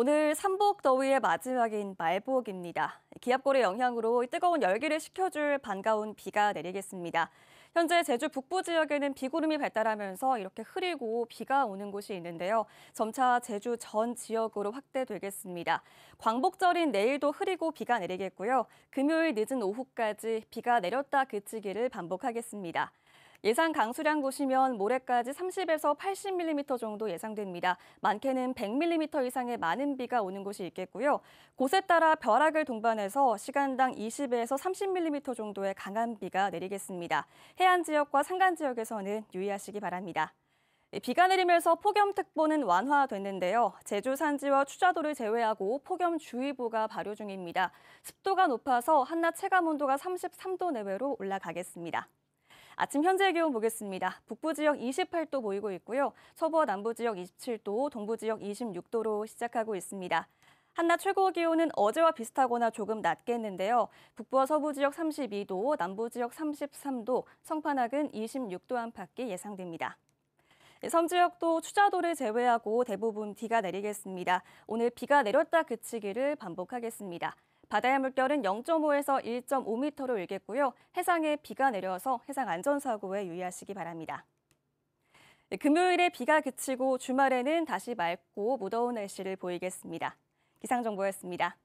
오늘 삼복 더위의 마지막인 말복입니다. 기압골의 영향으로 뜨거운 열기를 식혀줄 반가운 비가 내리겠습니다. 현재 제주 북부 지역에는 비구름이 발달하면서 이렇게 흐리고 비가 오는 곳이 있는데요. 점차 제주 전 지역으로 확대되겠습니다. 광복절인 내일도 흐리고 비가 내리겠고요. 금요일 늦은 오후까지 비가 내렸다 그치기를 반복하겠습니다. 예상 강수량 보시면 모레까지 30에서 80mm 정도 예상됩니다. 많게는 100mm 이상의 많은 비가 오는 곳이 있겠고요. 곳에 따라 벼락을 동반해서 시간당 20에서 30mm 정도의 강한 비가 내리겠습니다. 해안 지역과 산간 지역에서는 유의하시기 바랍니다. 예, 비가 내리면서 폭염특보는 완화됐는데요. 제주 산지와 추자도를 제외하고 폭염주의보가 발효 중입니다. 습도가 높아서 한낮 체감온도가 33도 내외로 올라가겠습니다. 아침 현재 기온 보겠습니다. 북부 지역 28도 보이고 있고요. 서부와 남부 지역 27도, 동부 지역 26도로 시작하고 있습니다. 한낮 최고 기온은 어제와 비슷하거나 조금 낮겠는데요. 북부와 서부 지역 32도, 남부 지역 33도, 성판악은 26도 안팎이 예상됩니다. 예, 섬 지역도 추자도를 제외하고 대부분 비가 내리겠습니다. 오늘 비가 내렸다 그치기를 반복하겠습니다. 바다의 물결은 0.5에서 1.5m로 일겠고요. 해상에 비가 내려서 해상 안전사고에 유의하시기 바랍니다. 네, 금요일에 비가 그치고 주말에는 다시 맑고 무더운 날씨를 보이겠습니다. 기상정보였습니다.